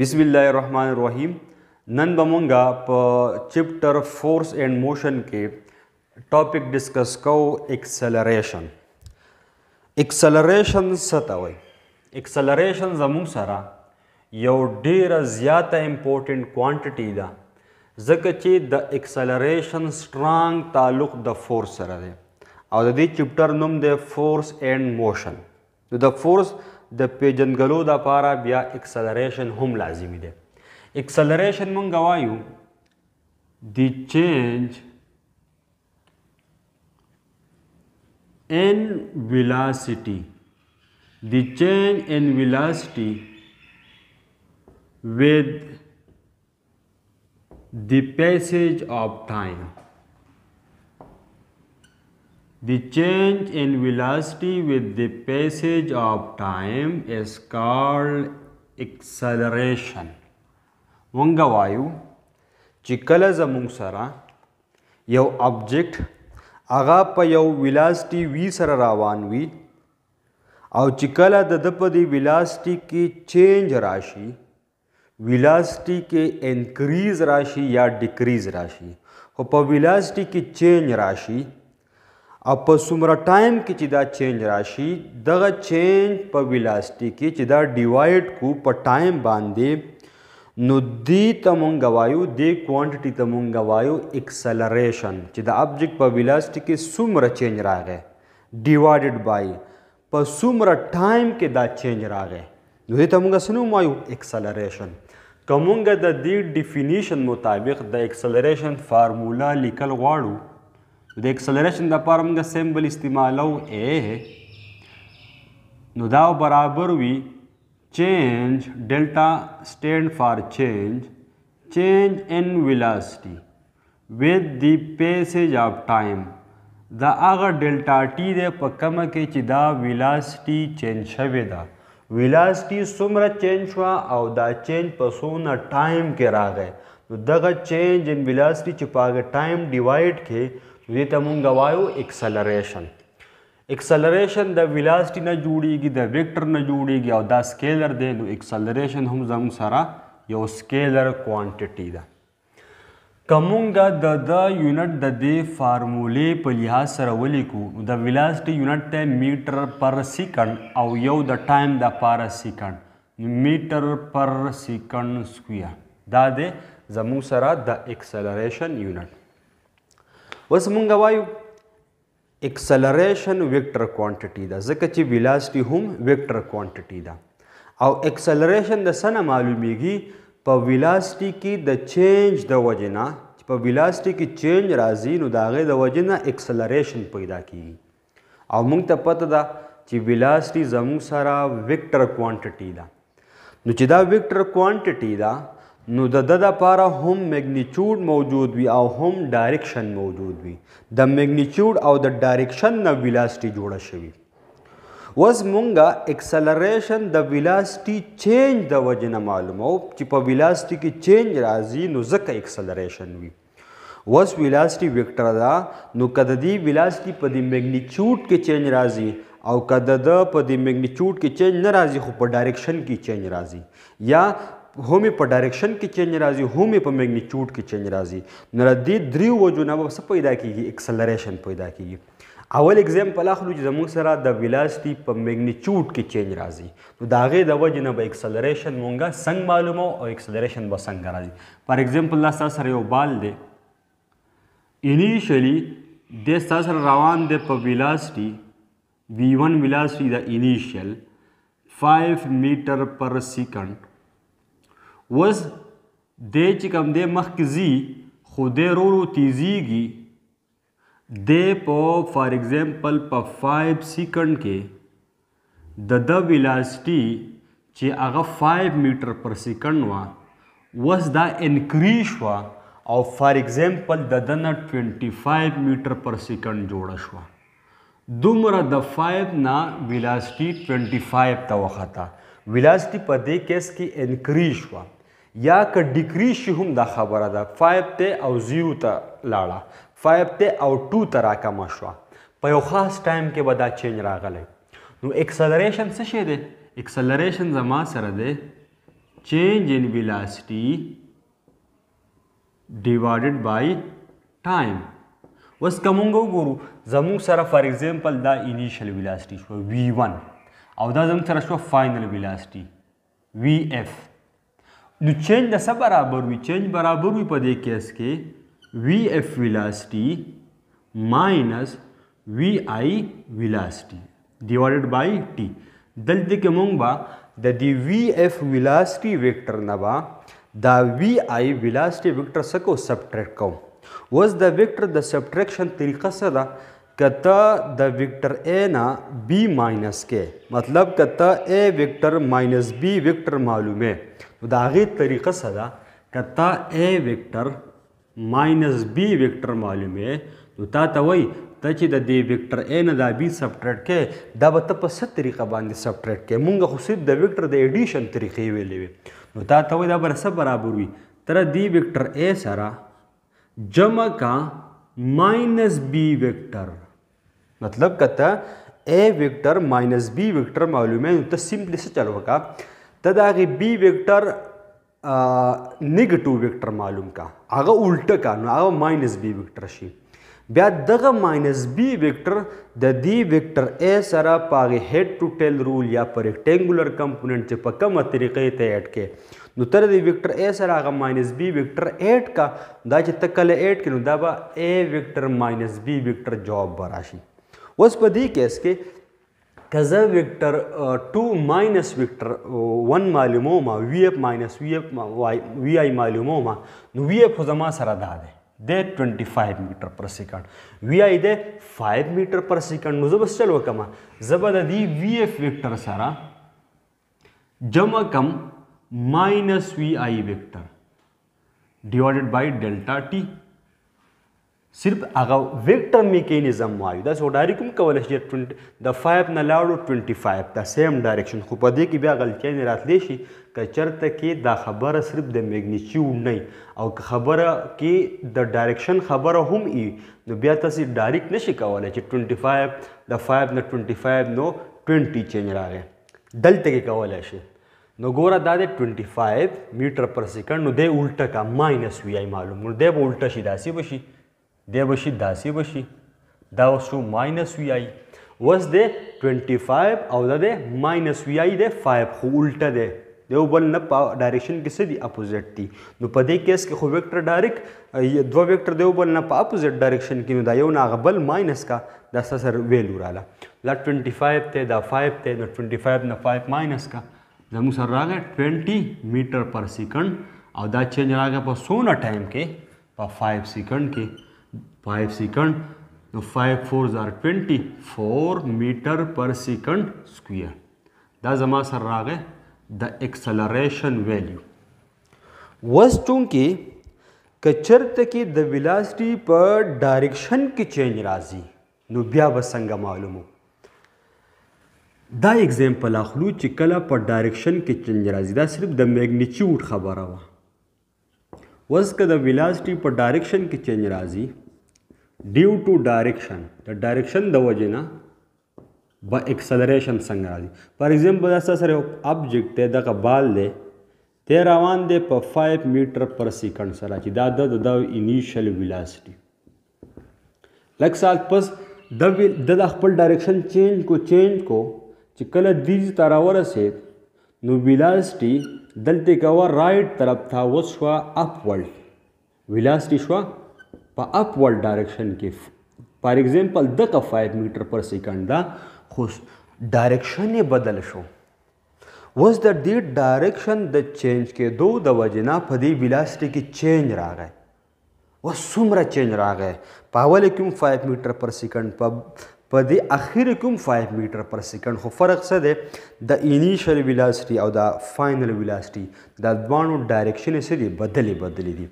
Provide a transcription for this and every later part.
बिस्मिल्लाहिर्रहमानिर्रहीम نن به مونږه په چپټر فورس اینڈ موشن کې ټاپک ډسکس کوو اکسلریشن اکسلریشن څه ته وایي اکسلریشن زموږ سره یو ډیره زیاته امپورټنٹ کوانټیټي ده ځکه چې د اکسلریشن سټرانګ تعلق د فورس سره دی او د دې چپټر نوم دی فورس اینڈ موشن نو د فورس د پیجنګلو د پاره بیا اکسلریشن هم لازمی دی اکسلریشن مونږ وایو the change in velocity the change in velocity with the passage of time The change in velocity with the passage of time is called acceleration. ونګه وایو چې کله زموږ سره یو ابجیکټ هغه په یو ویلاسټي وی سره روان وي او چې کله د د په دی ویلاسټي کې چینج راشي ویلاسټي کې انکریز راشي یا ډیکریز راشي خو په ویلاسټي کې چینج راشي او په څومره ټایم کې چې دا چینج راشي دغه چینج په ویلاسټي کې چې دا ډیوایډ کو په ټایم باندې نو دی ته مونږ وایو د کوانټیټي ته مونږ وایو اکسلریشن چې د ابجیکټ په ویلاسټي کې څومره چینج راغی ډیوایډډ بای په څومره ټایم کې دا چینج راغی نو دې ته مونږ سنو وایو اکسلریشن کومونګه د دې ډیفینیشن مطابق د اکسلریشن فارمولا لیکل غواړو د اکسلریشن د پاره موږ سیمبل استعمالو a نو دا برابر وي change delta stand for change change in velocity with the passage of time دا هغه ډیلټا ټي د په کومه کې چې دا ویلاسټي چینج شوې ده ویلاسټي څومره چینج شوه او دا چینج په څونه ټایم کې راغی نو دغه چینج ان ویلاسټي چې په هغه ټایم ډیوایډ کې دې ته مونږ وایو اکسلریشن اکسلریشن د ویلاسټی نه جوړیږي د ویکټر نه جوړیږي او دا سکیلر دی نو اکسلریشن هم زموږ سره یو سکیلر کوانټیټي ده کومونګه د د یونټ د دې فارمولې په لحاظ سره ولیکو د ویلاسټي یونټ ته میټر پر سیکنډ او یو د ټایم د پار سیکنډ میټر پر سیکنډ سکویا دا د زمو سره د اکسلریشن یونټ اوس مونږ وایو اکسلریشن ویکټر کوانټیټي ده ځکه چې ویلاسټي هم ویکټر کوانټیټي ده او اکسلریشن د سنه معلومیږي په ویلاسټي کې د چینج د وجنا په ویلاسټي کې چینج راځي نو داغه د وجنا اکسلریشن پیدا کیږي او موږ ته پته ده چې ویلاسټي زموږ سره ویکټر کوانټیټي ده نو چې دا ویکټر کوانټیټي ده نو د د لپاره هم میګنیچیوډ موجود وي او هم ډایرکشن موجود وي د میګنیچیوډ او د ډایرکشن نه ویلاسټي جوړه شوی وز مونږه اکسلریشن د ویلاسټي چینج د وجنه معلومو چې په ویلاسټي کې چینج راځي نو ځکه اکسلریشن وي وز ویلاسټي ویکټر دا نو کده دی ویلاسټي په د میګنیچیوډ کې چینج راځي او کده د په د میګنیچیوډ کې چینج نه راځي خو په ډایرکشن کې چینج راځي یا هم په ډایرکشن کې چینج راځي هم په میګنیټیوډ کې چینج راځي نو دې دریو وجونه به څه پیدا کیږي اکسلریشن پیدا کیږي اول اگزامپل اخلو چې زموږ سره د ویلاسټي په میګنیټیوډ کې چینج راځي نو دا غي د وجه نه به اکسلریشن مونږه څنګه معلومو او اکسلریشن به څنګه راځي فار اگزامپل دا تاسو سره یو بال دی انیشلی د تاسو سره روان دی په ویلاسټي v1 velocity the initial 5 meter per second وز دی چې کوم دی مخکې ځي خو دی ورو ورو تیزیږي دی په فار ایگزامپل په فایب سیکنډ کې د د ویلاسټي چې هغه فایب میټر پر سیکنډ وه وس دا انکریز شوه او فار ایگزامپل د دنه 25 میټر پر سیکنډ جوړه شوه دومره د فایب نه ویلاسټي 25 ته وخته ویلاسټي په دې کیس کې انکریز شوه یا که ډیکری شي هم دا خبره ده 5 ته او 0 ته لاړه 5 ته او 2 ته راکمه شوه په یو خاص ټایم کې به دا چینج راغلی نو اکسلریشن څه شی دی اکسلریشن زما سره دی چینج ان ویلاسټي ډیوایډډ بای ټایم اوس که مونږ وګورو زموږ سره فار ایگزامپل دا انیشل ویلاسټي شو وی 1 او دا زموږ سره شو فاینل ویلاسټي وی اف नु चेंज दसा बराबर हुई चेंज बराबर हुई पद एक के V F velocity minus V I velocity divided by T दल दिख मूंग दी वी एफ विलासटी वेक्टर नबा द वी आई विलासटी वेक्टर सको सब्ट्रैक्ट कौ वॉज द वेक्टर द सब्ट्रैक्शन तरीका सदा कत द वेक्टर ए ना बी माइनस के मतलब कत A vector minus B vector मालूम है دا غي طریقه څه ده کتا a ویکټر ماینس b ویکټر معلومه نو تا ته وای ته چې د دې ویکټر a نه دا b سبټریټ کې دا به ته په څه طریقه باندې سبټریټ کې مونږ خو صرف د ویکټر د اډیشن طریقې ویلې وي نو تا ته وای دا بر سره برابر وي تر دې ویکټر a سره جمع کا माइनस बी वेक्टर मतलब कहता A vector minus B vector मालूम है तो सिंपली से चलो का ته دا غي بي ویکټر نیگیټیو ویکټر معلوم کا هغه الټه کا نو هغه ماینس بي ویکټر شي بیا دغه ماینس بی ویکټر د دی ویکټر ا سره پاغه هډ ټو ټیل رول یا پر ریکټانګولر کمپوننت چې په کومه طریقې ته اډ کې نو تر دی ویکټر ا سره هغه ماینس بی ویکټر اډ کا دا چې تکل اډ کینو دا به ا ویکټر ماینس بی ویکټر جواب براشي اوس په دې کیس کې كذا فيكتور 2 ماينس فيكتور 1 معلوموما وي اف ماينس وي اف وي اي معلوموما نو وي اف زما سره دا ده د 25 میټر پر سیکنډ وی آی د 5 میټر پر سیکنډ نو زبس چل وکما زبد دی وی اف ویکټر سره جمع کم ماینس وی آی ویکټر ډیوایډډ بای ډیلټا ټی صرف هغه ویکټر میکانیزم وایو دا سو ډایریکم کولای شي د 5 نه لاړو 25 دا سیم ډایرکشن خو په دې کې بیا غلطی نه راتلی شي که چرته کې دا خبره صرف د میګنیچیوډ نه او که خبره کې د ډایرکشن خبره هم ای نو بیا تاسو ډایرکټ نشي کولای چې 25 د 5 نه 25 نو 20 چینج راغی دلته کې کولای شي نو ګوره دا د 25 میټر پر سیکنډ نو دی الټه کا ماینس وی آی معلوم نو دی به الټه شي داسې بشي دی بشي داسې بشي دا اوس شو ماینس وی آی اوس دی 25 او دا دی ماینس وی آی دی 5 خو الټه دی یو بل نه په ډایرکشن کې څه دي اپوزیټ دي نو په دې کیس کې خو ویکټر ډایرک دوه ویکټر دی یو بل نه په اپوزیټ ډایرکشن کې نو دا یو نه بل ماینس کا دا سر ویلو رااله لا 25 ته دا 5 ته نو 25 نه 5 ماینس کا زمو سر راغی 20 میټر پر سیکنډ او دا چینج راغی په 16 ټایم کې په 5 سیکنډ کې 5 second. Now 5 fours are 24 meter per second square. دا زما سره راغی د اکسلریشن ویلیو وس چونکی کچرته کې د ویلاسټي په ډایرکشن کې چینج راځي نو بیا به څنګه معلومو دا اگزامپل اخلو چې کله په ډایرکشن کې چینج راځي دا صرف د میګنیچیوډ خبره وه وس که د ویلاسټي په ډایرکشن کې چینج راځي ډیو ټو ډایرکشن د ډایرکشن د وجه نه به اکسلریشن څنګه راځي فار ایگزامپل دا سره یو ابجیکټ دی دغه بال دی دی روان دی په 5 میټر پر سیکنډ سره چې دا د د انیشل ویلاسټي لک سال پس د د خپل ډایرکشن چینج کو چینج کو چې کله دیج تر ورسید نو ویلاسټي دلته کوا رائټ طرف تا وسوا اپورډ ویلاسټي شو په اپورډ ډایرکشن کې فار ایگزامپل دغه 5 میټر پر سیکنډ دا خو ډایرکشن یې بدل شو وز د دې ډایرکشن د چینج کېدو د وجنا په دې ویلاسټي کې چینج راغی و څومره چینج راغی په اول کې 5 میټر پر سیکنډ په په دې اخر کې 5 میټر پر سیکنډ خو فرق څه دی د انیشل ویلاسټي او د فاینل ویلاسټي د دوانو ډایرکشن یې څه دی بدلی بدلی دی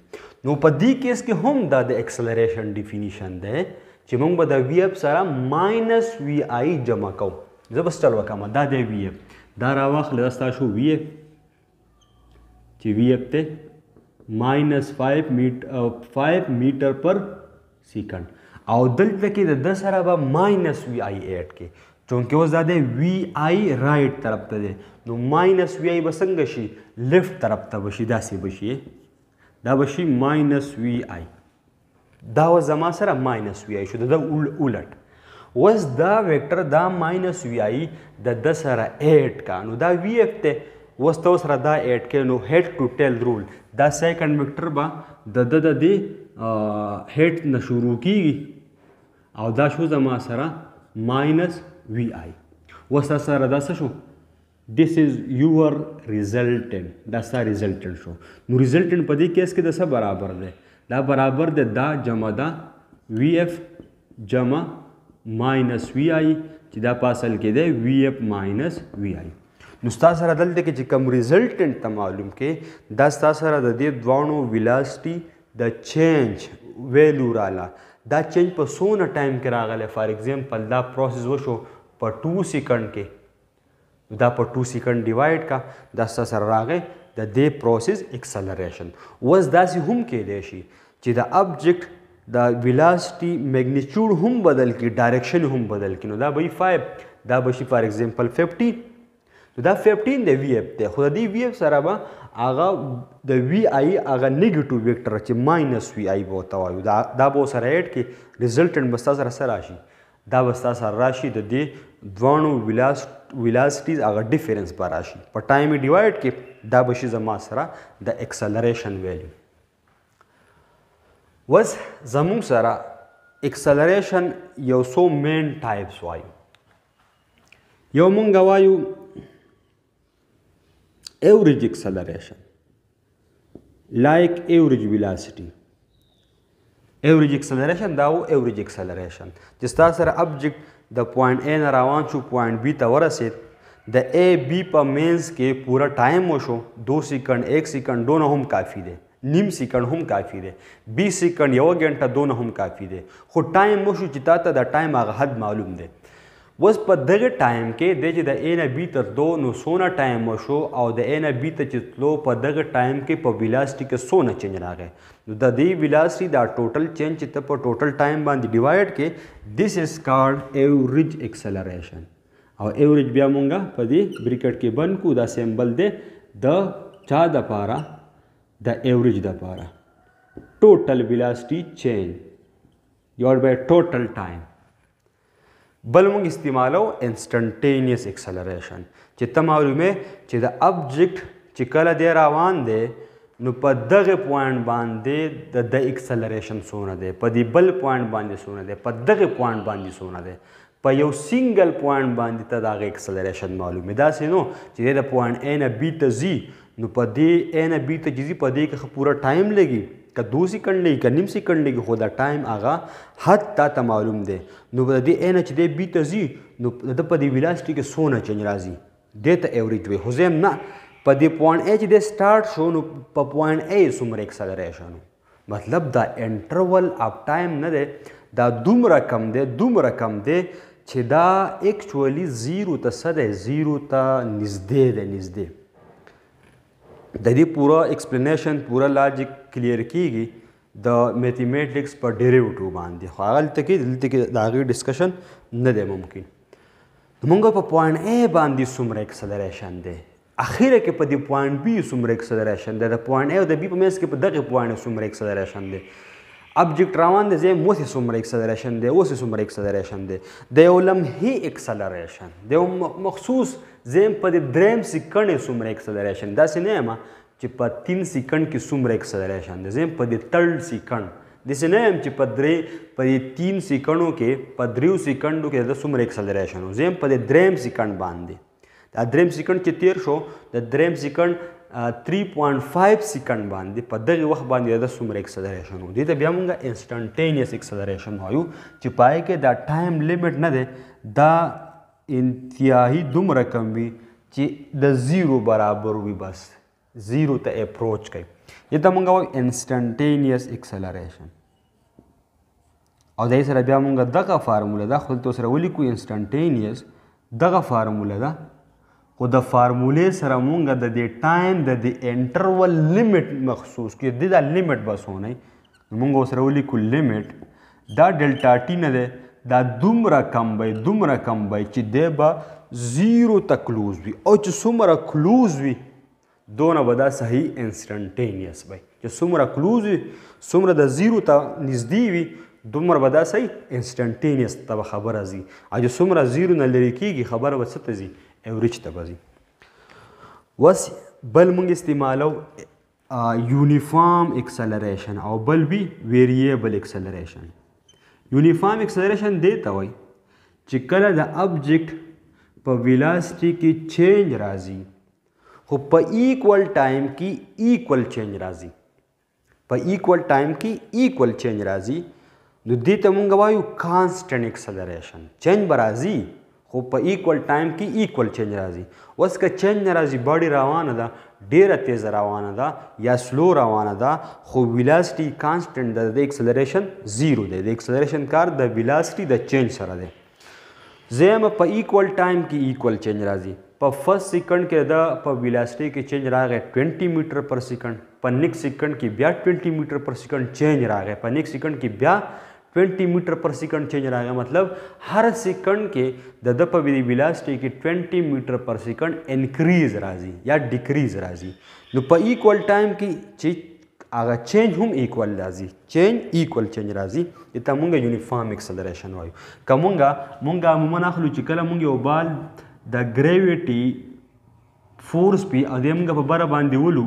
نو په دې کیس کې هم دا د اکسلریشن ډیفینیشن دی چې موږ به د وی اف سره ماینس وی آی جمع کوو زه بس چل وکم دا دی وی اف دا راواخله دا ستا شو وی اف چې وی اف ته ماینس 5 میټر 5 میټر پر سیکنډ او دلته کې د 10 سره به ماینس وی آی ایډ کې چونکه اوس دا د وی آی رائټ طرف ته دی نو ماینس وی آی به څنګه شي لیفټ طرف ته بشي داسې بشي دا بشي ماینس وی آی دا و زما سره ماینس وی آی شو د اولټ وس دا ویکټر دا ماینس وی آی د د سره 8 کا نو دا وی اف ته وس تو سره دا 8 کې نو هډ ټو ټیل رول دا سیکنډ ویکټر با د د د دی هډ نه شروع کیږي او دا شو زما سره ماینس وی آی وس سره دا څه شو this is your resultant دا ستا resultant شو نو resultant په دې کیس کې د څه برابر دی دا برابر دی دا جمع دا وی اف جمع ماینس وی آی چې دا په اصل کې دی وی اف ماینس وی آی نو ستا سره دلته کې چې کوم resultant ته معلوم کې دا ستا سره د دې دوانو velocity د change value رااله دا چینج په سونه ټایم کې راغلی فار اگزامپل دا پروسس وشو په 2 سیکنډ کې دا په 2 سیکنډ ډیوایډ کا دا سره راغی د دې پروسس اکسلریشن وز داسې هم کېدای شي چې د ابجیکټ د ویلاسټي میګنیچیوډ هم بدل کی ډایرکشن هم بدل کی نو دا به 5 دا به شي فار ایگزامپل 50 نو دا 15 د وی اف ته خو د وی اف سره به هغه د وی آی هغه نیگیټیو ویکټر چې ماینس وی آی به توایو دا دا به سره اډ کی ریزلټنټ بستا سره سره راشي دا بستا سره راشي د دې دوانو ویلاسټیز هغه ډیفرنس به راشي په ټایم ډیوایډ کې دا بشي زما سره د اکسلریشن ویلیو وس زموږ سره اکسلریشن یو سو مین ټایپس وایو یو مونږ وایو average acceleration like average velocity average acceleration دا و average acceleration چې تاسو سره object د پوینټ ا نه روان شو پوینټ بی ته ورسید د ا بی په مینس کې پوره ټایم وشو دو سیکنډ ایک سیکنډ دونه هم کافی دی نیم سیکنډ هم کافی دی 20 سیکنډ یو غنټه دونه هم کافی دی خو ټایم وشو چې تاسو د ټایم هغه حد معلوم دی وس په دغه ټایم کې د چې د ا نه بي ته تلو نو څونه ټایم وشو او د ا نه بي ته چې تلو په دغه ټایم کې په ویلاسټي کې څونه چینج راغی نو د دې ویلاسټي دا ټوټل چینج چې ته په ټوټل ټایم باندې ډیوایډ کې دیس از کارډ ایوریج اکسلریشن او ایوریج بیا مونږه په دې بریکټ کې بند کو دا سیمبل دی د چا د پاره د ایوریج د پاره ټوټل ویلاسټي چینج ډیوایډ بای ټوټل ټایم بل موږ استعمالو انسټنټینیس اکسلریشن چې ته معلومه چې د ابجیکټ چې کله دی روان دی نو په دغه پوینټ باندې د د اکسلریشن سونه دی په دی بل پوینټ باندې سونه دی په دغه پوینټ باندې سونه دی په یو سنگل پوینټ باندې ته دغه اکسلریشن معلومه دا سينو چې د پوینټ ا نه بي ته زی نو په دی ا نه بي ته زی په دی کې پوره ټایم لګي ک 2 سکند نه ک نیم سکند نه خو دا ټایم هغه حد تا ته معلوم دی نو د دې ان چې د بي تزي نو د په دې ویلاسټي کې سونه چنج راځي د ته ایوریج وي خو زم نه په دې پوینټ ا چې د سٹارټ شو نو په پوینټ ا سمره اکسلریشن مطلب دا انټرول اف ټایم نه دی دا دومره کم دی دومره کم دی چې دا اکچولی زیرو ته څه دی زیرو ته نږدې دی نږدې د دې پورا اکسپلینیشن پورا لاجیک کلیر کیږي د میتھمیټکس په ډیریوټیو باندې خو هغه لته کې دلته کې د هغې ډسکشن نه دی ممکن موږ په پوینټ ا باندې څومره اکسلریشن دی اخیره کې په دې پوینټ بی څومره اکسلریشن دی د پوینټ ا او د بی په منځ کې په دغه پوینټ څومره اکسلریشن دی ابجیکټ روان دی زه مو څه څومره اکسلریشن دی اوس څومره اکسلریشن دی د یو لمحې اکسلریشن د یو مخصوص زم په دې دریم سیکنډ سومره اکسلریشن دا سینه ما چې په 3 سیکنډ کې سومره اکسلریشن دی زم په دې ترډ سیکنډ د سینه هم چې په درې په دې 3 سیکنډو کې په دریو سیکنډو کې د سومره اکسلریشن زم په دې دریم سیکنډ باندې دا دریم سیکنډ چې تیر شو د دریم سیکنډ 3.5 سیکنډ باندې په دغه وخت باندې د سومر اکسلریشن ودی ته بیا مونږه انسټنټینیس اکسلریشن وایو چې پای کې دا ټایم لیمټ نه دی دا انتهایی دومره کم وي چې د زیرو برابر وي بس زیرو ته اپروچ کوي یا ته مونږ وایو انسټنټینیس اکسلریشن او دای سره بیا مونږ دغه فارموله دا خپل تو سره ولیکو انسټنټینیس دغه فارموله ده خو د فارمولې سره مونږ د دې ټایم د دې انټرول لیمټ مخصوص کې د دا لیمټ بس هونی مونږ سره ولیکو لیمټ دا ډیلټا ټی نه ده دا دومره کم به دومره کم به چې دی به زیرو ته کلوز وي او چې څومره کلوز وي دونه به دا صحیح انسټنټینیس به چې څومره کلوز وي څومره د زیرو ته نږدې وي دومره به دا صحیح انسټنټینیس ته به خبره ځي او چې څومره زیرو نه لرې کېږي خبره به څه ته ځي ایوریج ته به ځي وس بل موږ استعمالو یونیفارم اکسلریشن او بل بی ویریبل اکسلریشن یونیفارم اکسلریشن دې ته وایي چې کله د ابجیکټ په ویلاسټي کې چینج راځي خو په ایکول ټایم کې ایکول چینج راځي په ایکول ټایم کې ایکول چینج راځي نو دې ته مونږ وایو کانسټنټ اکسلریشن چینج به راځي خو په ایکول ټایم کې ایکول چینج راځي اوس که چینج نه راځي باډي روانه ده ډیره تیز روانه ده یا سلو روانه ده خو ویلاسټي کانسټنت ده د اکسلریشن زیرو دی د اکسلریشن کار د ویلاسټي د چینج سره دی زیم په ایکوال ټایم کې ایکوال چینج راځي په فرست سیکنډ کې دا په ویلاسټي کې چینج راغی 20 میټر پر سیکنډ په نیک سیکنډ کې بیا 20 میټر پر سیکنډ چینج راغی په نیک سیکنډ کې بیا 20 meter पर second change रहेगा मतलब हर सेकंड के ददप विधि विलासिटी की 20 मीटर पर सेकंड इंक्रीज राजी या डिक्रीज राजी नु पर इक्वल टाइम की चीज आगा चेंज हम इक्वल राजी चेंज इक्वल चेंज राजी इतना मुंगा यूनिफॉर्म एक्सेलरेशन वायु कमुंगा मुंगा अमूमन अखलू चिकला मुंगे ओबाल द ग्रेविटी फोर्स पी अदे मुंगा पर बरा बांधी वलू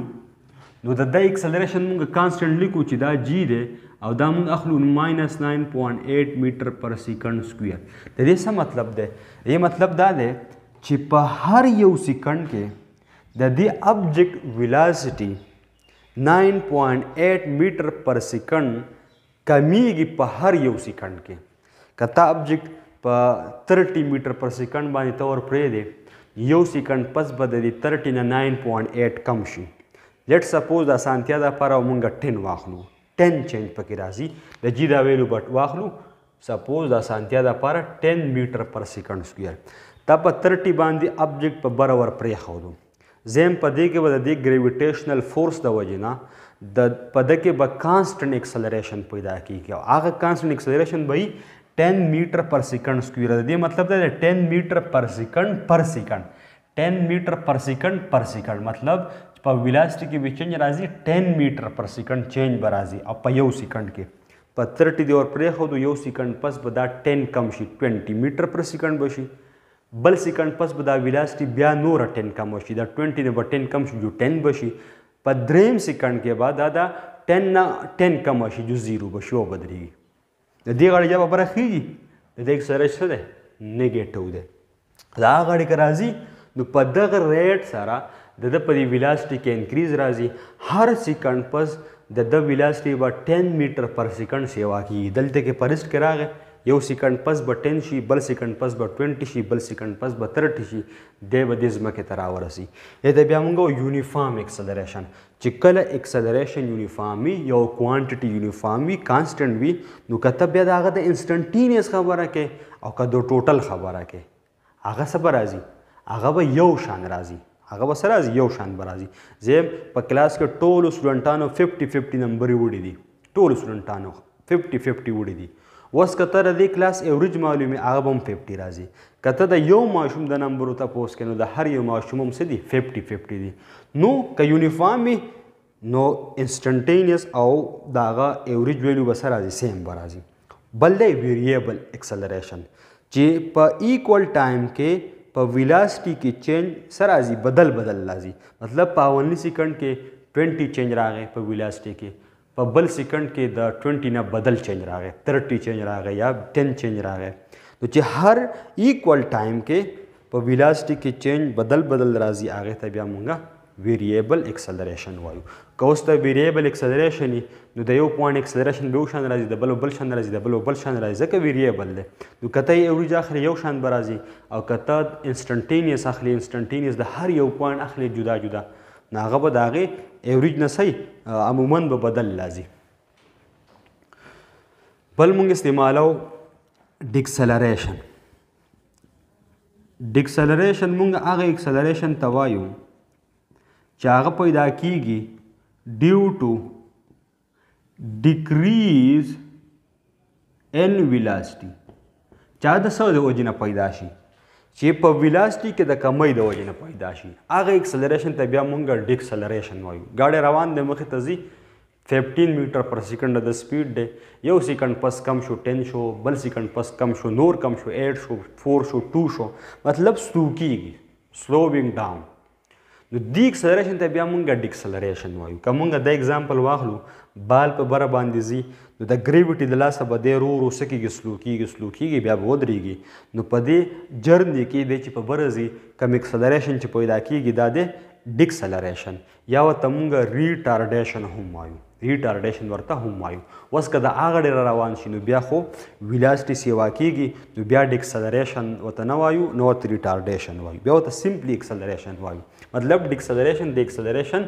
نو د دا اکسلریشن موږ کانسټنټلی کو چې دا جی دی او دا موږ اخلو ماینس 9.8 میټر پر سیکنډ سکوير د دې څه مطلب دی دې مطلب دا دی چې په هر یو سیکنډ کې د دې ابجیکټ ویلاسټي 9.8 میټر پر سیکنډ کمیږي په هر یو سیکنډ کې کته ابجیکټ په 30 میټر پر سیکنډ باندې تور پرې دی یو سیکنډ پس به د 30 نه 9.8 کم شي لیټ سپوز د اسانتیا لپاره مونږ 10 واخلو 10 چینج پکې راځي د جی دا ویلو بټ واخلو سپوز د سانتیا د لپاره 10 میټر پر سیکنډ سکوير دا په 30 باندې ابجیکټ په برابر پرې خوړو زم په دې کې به د ګریویټیشنل فورس د وجنه د په دې کې به کانسټنت اکسلریشن پیدا کیږي او هغه کانسټنت اکسلریشن به 10 میټر پر سیکنډ سکوير دی مطلب دا 10 میټر پر سیکنډ پر سیکنډ 10 میټر پر سیکنډ پر سیکنډ مطلب په ویلاسټي کې ویچنج راځي 10 میټر پر سیکنډ چینج به راځي او په یو سیکنډ کې په 30 دی ور پرې خو دو یو سیکنډ پس به دا 10 کم شي 20 میټر پر سیکنډ به شي بل سیکنډ پس به دا ویلاسټي بیا نور 10 کم شي دا 20 دی به 10 کم شي جو 10 به شي په دریم سیکنډ کې به دا دا 10 نه 10 کم شي جو 0 به شو بدريږي د دې غړي جواب راخیږي د دې سره څه ده نیگیټیو ده دا غړي کرازي نو په دغه ریټ سره د د په دې ویلاسټي کې انکریز راځي هر سیکنډ پس د د ویلاسټي به 10 میټر پر سیکنډ سیوا کیږي دلته کې پرست کې راغی یو سیکنډ پس به 10 شي بل سیکنډ پس به 20 شي بل سیکنډ پس به 30 شي دی به د ځمکې ته راورسي دا بیا موږ یونیفارم اکسلریشن چې کله اکسلریشن یونیفارمي یو کوانټیټي یونیفارمي کانسټنټ وي نو کته بیا دا هغه د انسټنټینیس خبره کې او کده ټوټل خبره کې هغه صبر راځي هغه به یو شان راځي هغه به سره یو شان به راځي زه په کلاس کې ټولو سټوډنټانو 50 50 نمبرې وړي دي ټولو سټوډنټانو 50 50 وړي دي اوس کته د کلاس اوریج معلومي هغه هم 50 راځي کته د یو ماشوم د نمبرو تاسو کې نو د هر یو ماشوم هم سدي 50 50 دي نو که یونیفارم نو انسټنټینیس او داغه اوریج ویلیو به سره راځي سیم به راځي بل دی ویریبل اکسلریشن چې په ایکوال ټایم کې په ویلاسټي کې چینج سر راځي بدل بدل راځي مطلب په اولنی سیکنډ کې 20 چینج راغی په ویلاسټي کې په بل سیکنډ کې د 20 نه بدل چینج راغی 30 چینج راغی یا 10 چینج راغی نو چې هر ایکوال ټایم کې په ویلاسټي کې چینج بدل بدل راځي هغه ته بیا مونږه ویریبل اکسلریشن وایو که اوس ته ویریبل اکسلریشن نو د یو پوینټ اکسلریشن به یو شان راځي د بل بل شان راځي د بل بل شان راځي ځکه ویریبل دی نو کته یې اوریج اخلي یو شان به راځي او کته انسټنټینیس اخلي انسټنټینیس د هر یو پوینټ اخلي جدا جدا نو هغه به د هغې اوریج نه صحیح عموما به بدل راځي بل مونږ استعمالو ډیکسلریشن ډیکسلریشن مونږ هغه اکسلریشن ته وایو چې هغه پیدا کیږي ډیو ټو ډیکریز ان ویلاسټي چا د څه د وجنه پیدا شي چې په ویلاسټي کې د کمی د وجنه پیدا شي هغه اکسلریشن ته بیا مونږ ډیکسلریشن وایو ګاډی روان دی مخې ته ځي 15 میټر پر سیکنډ د سپیډ دی یو سیکنډ پس کم شو 10 شو بل سیکنډ پس کم شو نور کم شو 8 شو 4 شو 2 شو مطلب سلو کیږي سلووینګ ډاون نو دی اکسلریشن ته بیا مونږه ډی اکسلریشن وایو که مونږه د اگزامپل واخلو بال په بره باندې زی نو د ګریویټي د لاسه به دی رو رو سکیږي سلو کیږي سلو کیږي بیا به ودرېږي نو په دې جرنی کې دی چې په بره ځي کم اکسلریشن چې پیدا کیږي دا د ډیکسلریشن یا وته مونږ ریټارډیشن هم وایو ریټارډیشن ورته هم وایو اوس که د هغه ډېره روان شي نو بیا خو ویلاسټي سیوا کېږي نو بیا ډیکسلریشن ورته نه وایو نو ورته ریټارډیشن وایو بیا ورته سمپلی اکسلریشن وایو مطلب ډیکسلریشن د اکسلریشن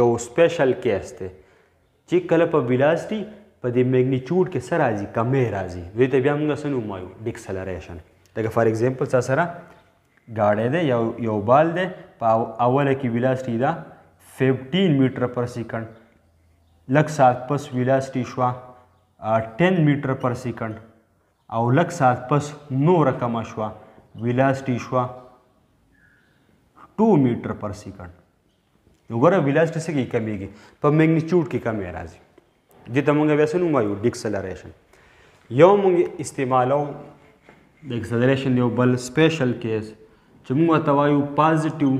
یو سپیشل کیس دی چې کله په ویلاسټي په دې میګنیچیوډ کې سره راځي کمې راځي دوی ته بیا موږ سنو وایو ډیکسلریشن لکه فار اگزامپل سره ګاډی دی یو یو بال دی په اوله کې ویلاسټي ده 15 میټر پر سیکنډ لږ ساعت پس ویلاسټي شوه 10 میټر پر سیکنډ او لږ ساعت پس نور کمه شوه ویلاسټي شوه 2 میټر پر سیکنډ نو ګوره ویلاسټي څه کې کمیږي په میګنیټیوډ کې کمی راځي دې ته مونږ بیا څه نوم وایو ډیکسلریشن یو مونږ استعمالو د اکسلریشن یو بل سپیشل کیس چې موږ ته وایو پازیټیو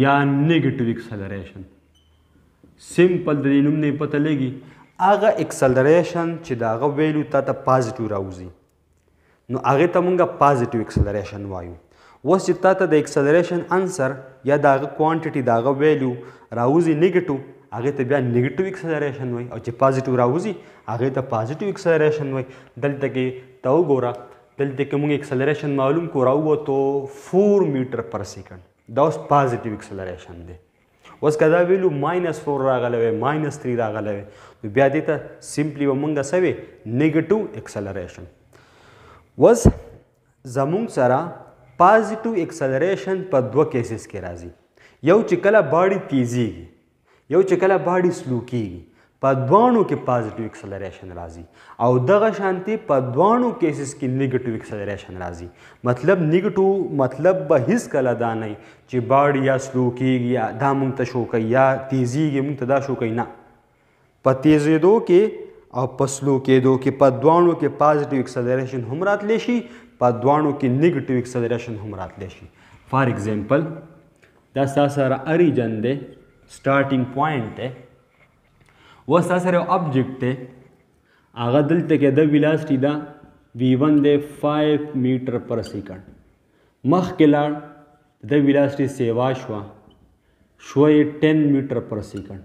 یا نیگیټیو اکسلریشن سیمپل د دې نوم نه پته لګي هغه اکسلریشن چې دا هغه ویلو ته ته پازیټیو راوځي نو هغه ته موږ پازیټیو اکسلریشن وایو اوس چې تاته د اکسلریشن انسر یا د هغه کوانټیټي د هغه ویلیو راوځي نیگیټیو هغې ته بیا نیگیټیو اکسلریشن وایي او چې پازیټیو راوځي هغې ته پازیټیو اکسلریشن وایي دلته کې ته وګوره دلته کوم اکسلریشن معلوم کو راو ته 4 میټر پر سیکنډ دا اوس پازټیو اکسلریشن دی اوس کدا ویلو -4 راغله وي -3 راغله وي نو بیا دې ته سیمپلی ومنګه سوي نیگیټیو اکسلریشن وز زمون سره پازټیو اکسلریشن په دوه کیسز کې راځي یو چې کله باډي تیزیږي یو چې کله باډي سلو کیږي په دوانو کې پازټیو اکسلریشن راځي او دغه شانتي په دوانو کیسز کې نیگیټیو اکسلریشن راځي مطلب نیگیټیو مطلب به هیڅ کله دا نه چې باډ یا سلو کېږي یا دا مونږ ته شو کوي یا تیزیږي مونږ ته دا شو کوي نه په تیزېدو کې او پسلو کېدو کې په دوانو کې پازټیو اکسلریشن هم راتلی شي په دوانو کې نیگیټیو اکسلریشن هم راتلی شي فار एग्जांपल دا ساسره اریجن دی سٹارټینګ پوینټ دی اوس دا سره یو ابجیکټ دی هغه دلته کې د ویلاسټي دا وی ون دی 5 میټر پر سیکنډ مخکې لاړ د ویلاسټي سیوا شوه شوې 10 میټر پر سیکنډ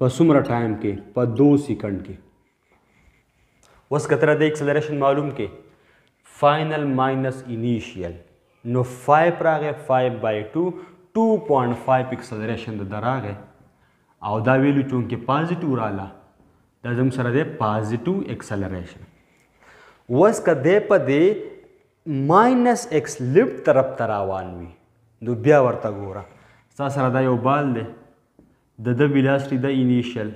په څومره ټایم کې په 2 سیکنډ کې اوس کتره د اکسلریشن معلوم کې فائنل ماینس انیشیل نو 5 راغې 5 بای 2 2.5 اکسلریشن د راغې او دا ویلو چونکه پازټیو رااله دا زم سره د پازټیو اکسلریشن اوس کده په دې ماینس ایکس لیفټ طرف ته روان وي نو بیا ورته ګوره ستا سره دا یو بال دی د د ویلاسټي د انیشل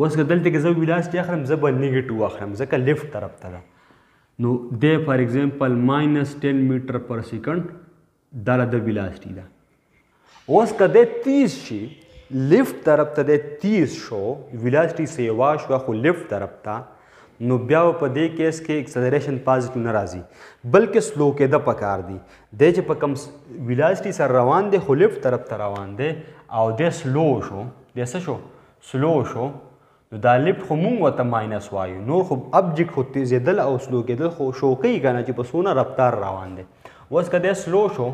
اوس که دلته کې زه ویلاسټي اخلم زه به نیګیټیو اخلم ځکه لیفټ طرف ته ده نو د فار ایگزامپل -10 میټر پر سیکنډ دا د ویلاسټي ده اوس کده 30 شي لیفت طرف ته د 30 شو ویلاسټي سیوا شو خو لیفت طرف ته نو بیا په دې کیس کې اکسلریشن پازیټیو ناراضي بلکې سلو کې د پکار دی د چې په کم ویلاسټي سره روان دی خو لیفت طرف ته روان دی او د سلو شو د څه شو سلو شو نو دا لیفت خو مونږ وته ماینس وایو نور خو ابجیکټ خو تیزېدل او سلو کېدل خو شوقي کنه چې په سونه رفتار روان دی اوس که د سلو شو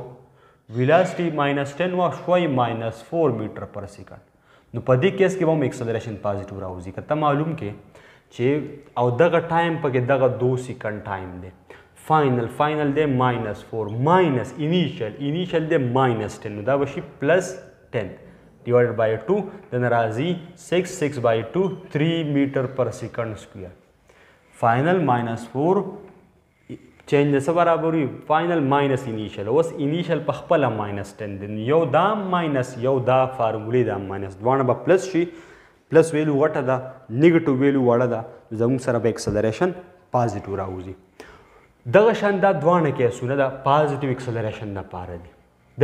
ویلاسټي -10 وا شوي -4 میټر پر سیکنډ نو په دې کیس کې به هم اکسلریشن پازیټیو راوځي که ته معلوم کې چې او دغه ټایم پکې دغه 2 سیکنډ ټایم دی فاینل فاینل دی -4 ماینس انیشل انیشل دی -10 نو دا بشي +10 divided by 2 then راځي 6 6 by 2 3 meter per second square final minus 4 چینج د سره برابر وي فاینل ماینس انیشل اوس انیشل په خپل ماینس 10 دین یو دا ماینس یو دا فارمولې دا ماینس دوانه به پلس شي پلس ویلو وټه دا نیگیټیو ویلو وړه دا زموږ سره به اکسلریشن پازیټیو راوځي دغه شان دا دوانه کیسونه د پازیټیو اکسلریشن لپاره دي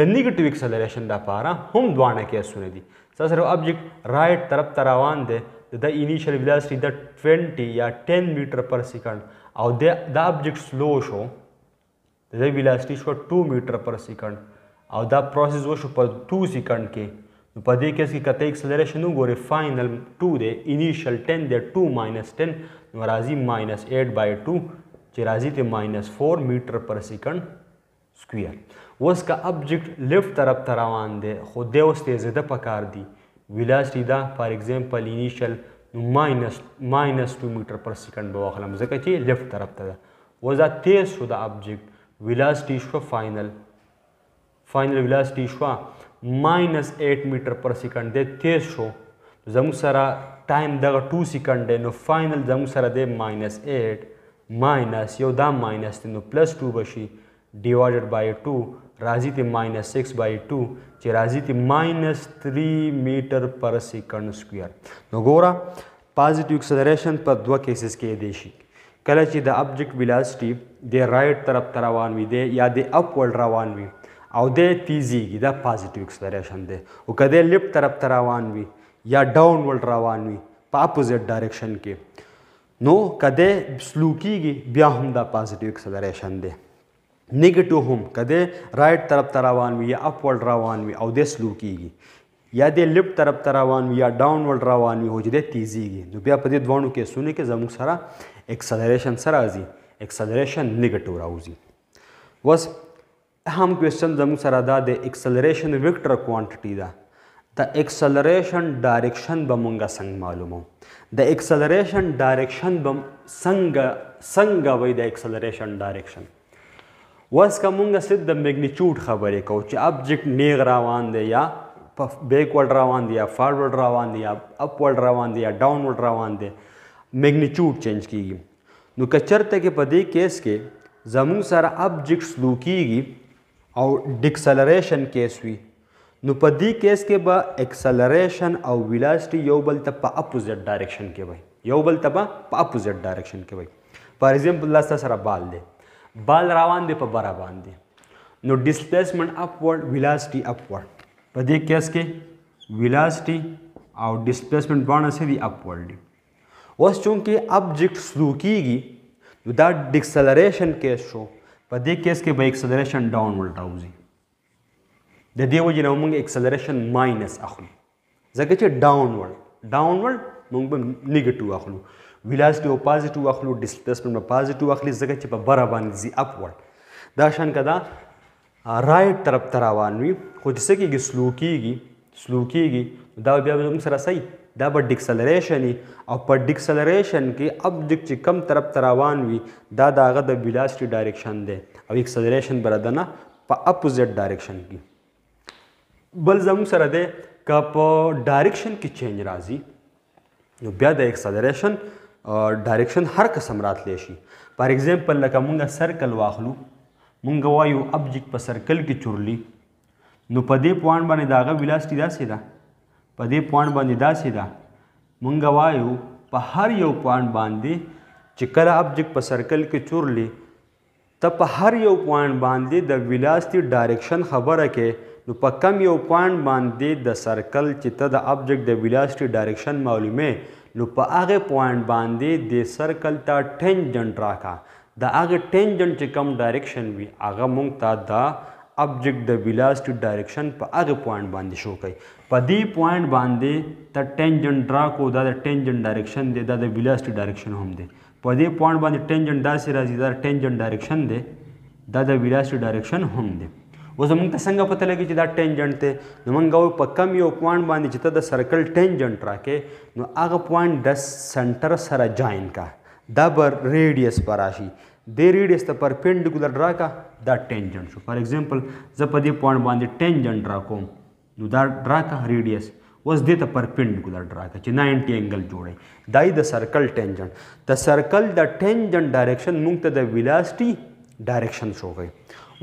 د نیگیټیو اکسلریشن لپاره هم دوانه کیسونه دي سره ابجیکټ رائټ طرف ته روان دی د انیشل ویلاسټي د 20 یا 10 میټر پر سیکنډ او دا ابجیکټ سلو شو د دې ویلاسټي شو 2 میټر پر سیکنډ او دا پروسس وشو په 2 سیکنډ کې نو په دې کیس کې کته ایکسلریشن وګوري فاینل 2 دی انیشل 10 دی 2 10 نو راځي -8 2 چې راځي ته -4 میټر پر سیکنډ سکوير اوس کا ابجیکټ لیفټ طرف ته روان دی خو دې اوس تیزه ده په کار دی ویلاسټي دا فار ایگزامپل انیشل 10 نو ماینس ماینس 2 میټر پر سیکنډ به واخلم ځکه چې لیفټ طرف ته ده وزا تیز شو د ابجیکټ ویلاسټي شو فاینل فاینل ویلاسټي شو ماینس 8 میټر پر سیکنډ دی تیز شو زموږ سره ټایم دغه 2 سیکنډ دی نو فاینل زموږ سره دی ماینس 8 ماینس یو دا ماینس دی نو پلس 2 بشي divided by 2 راځي ته -6 by 2 چې راځي ته -3 میټر پر سیکنډ سکوير نو ګوره پازټیو اکسلریشن په دوه کیسز کې دی شي کله چې د ابجیکټ ویلاسټي د رائټ طرف ته روان وي دی یا د اپورډ روان وي او د تیزیږي دا پازټیو اکسلریشن دی او کله لیفټ طرف ته روان وي یا ډاونورډ روان وي په اپوزیټ ډایرکشن کې نو کده سلو کیږي بیا هم دا پازټیو اکسلریشن دی نیگیټیو هم کده رائټ طرف ته روان وي یا اپ ورډ روان وي او د سلو کیږي یا د لیفټ طرف ته روان وي یا ډاون ورډ روان وي هو چې د تیزیږي نو بیا په دې دوانو کې سونه کې زموږ سره اکسلریشن سره راځي اکسلریشن نیگیټیو راوځي وس اهم کوېشن زموږ سره دا د اکسلریشن ویکټر کوانټیټي ده د اکسلریشن ډایرکشن به مونږه څنګه معلومو د اکسلریشن ډایرکشن به څنګه څنګه وي د اکسلریشن ډایرکشن وس کومګه صرف د میګنیټیوډ خبرې کو چې ابجیکټ نیغ روان دی یا بیکورډ روان دی یا فارورډ روان دی یا اپورډ روان دی یا ډاونورډ روان دی میګنیټیوډ چینج کیږي نو کچرته کې په دې کیس کې زموږ سره ابجیکټ سلو کیږي او ډیکسلریشن کیس وي نو په دې کیس کې به اکسلریشن او ویلاسټي یو بل ته په اپوزیټ ډایرکشن کې وي یو بل ته په اپوزیټ ډایرکشن کې وي فار ایگزامپل لاسته سره بال دی بال روان دی په بره باندې نو ډیسپلیسمنت اپورډ ویلاسټي اپورډ په دې کیس کې ویلاسټي او ډیسپلیسمنت باندې سي دی اپورډ دی اوس چونکې ابجیکټ سلو کیږي نو دا ډیکسلریشن کیس شو په دې کیس کې به اکسلریشن ډاون ولټ راوځي د دې وجې نه موږ اکسلریشن ماینس اخلو ځکه چې ډاون ورډ ډاون ورډ موږ به نیگیټیو اخلو velocity او positive واخلو displacement په positive واخلي ځکه چې په بره باندې ځي upward دا شان کدا رائټ طرف ته روان وي خو چې څه کېږي سلو کېږي سلو کېږي دا بیا به موږ سره صحیح دا به ډیکسلریشن او په ډیکسلریشن کې ابجیکټ چې کم طرف ته روان وي دا د هغه د ویلاسټي ډایرکشن دی او اکسلریشن بره ده نه په اپوزیټ ډایرکشن کې بل زموږ سره دی که په ډایرکشن کې چینج راځي نو بیا د اکسلریشن ډایرکشن هر قسم راتلی شي فار ایگزامپل لکه مونږه سرکل واخلو مونږ وایو ابجیکټ په سرکل کې چورلی نو په دې پوینټ باندې داغه ویلاسټي داسې ده په دې پوینټ باندې داسې ده مونږ وایو په هر یو پوینټ باندې چې کله ابجیکټ په سرکل کې چورلی ته په هر یو پوینټ باندې د ویلاسټي ډایرکشن خبره کې نو په کم یو پوینټ باندې د سرکل چې ته د ابجیکټ د ویلاسټي ډایرکشن معلومه نو په هغه پوینټ باندې د سرکل ته ټینجنټ راکا دا هغه ټینجنټ چې کوم ډایرکشن وي هغه مونږ ته دا object د velocity direction په هغه پوینټ باندې شو کوي په دې پوینټ باندې ته ټینجنټ ډرا کو دا د ټینجنټ ډایرکشن دی دا د velocity direction هم دی په دې پوینټ باندې ټینجنټ داسې راځي دا ټینجنټ ډایرکشن دی دا د velocity direction هم دی اوس موږ ته څنګه پته لګي چې دا ټینجنټ دی نو موږ وایو په کم یو پوینټ باندې چې ته د سرکل ټینجنټ راکې نو هغه پوینټ د سنټر سره جاین کا دا بر ریډیس پر راشي د ریډیس ته پرپینډیکولر راکا دا ټینجنټ شو فار ایگزامپل زه په دې پوینټ باندې ټینجنټ راکوم نو دا راکا ریډیس اوس دې ته پرپینډیکولر راکا چې 90 انګل جوړي دای د سرکل ټینجنټ د سرکل د ټینجنټ ډایرکشن موږ ته د ویلاسټي ډایرکشن شو غي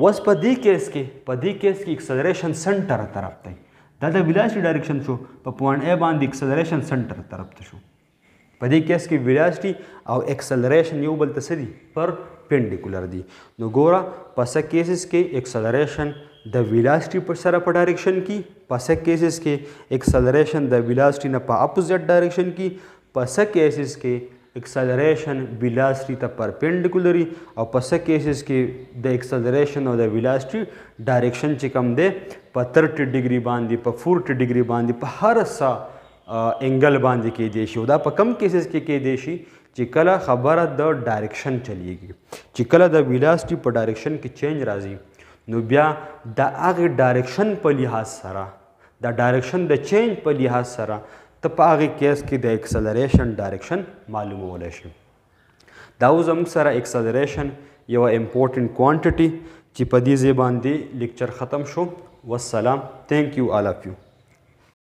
اوس په دې کیس کې په دې کیس کې اکسلریشن سنټر طرف ته دا د ویلاسټي ډایرکشن شو په پوینټ ا باندې اکسلریشن سنټر طرف ته شو په دې کیس کې ویلاسټي او اکسلریشن یو بل ته سدي پر پینډیکولر دي نو ګوره په سه کیسز کې اکسلریشن د ویلاسټي پر سره په ډایرکشن کې په سه کیسز کې اکسلریشن د ویلاسټي نه په اپوزیټ ډایرکشن کې په سه کیسز کې acceleration velocity ته perpendicularly او په څه کیسز کې د acceleration او د velocity direction چې کوم دی په 30 ډیګري باندې په 40 ډیګري باندې په هر څه انګل باندې کې دی شي دا په کم کیسز کې کې دی شي چې کله خبره د ډایرکشن چلیږي چې کله د ویلاسټي په ډایرکشن کې چینج راځي نو بیا د هغه ډایرکشن په لحاظ سره د ډایرکشن د چینج په لحاظ سره ته په هغه کیس کې د اکسلریشن ډایرکشن معلومولای شي دا اوس هم سره اکسلریشن یو امپورټنت کوانټیټي چې په دې ځای باندې لیکچر ختم شو والسلام thank you all of you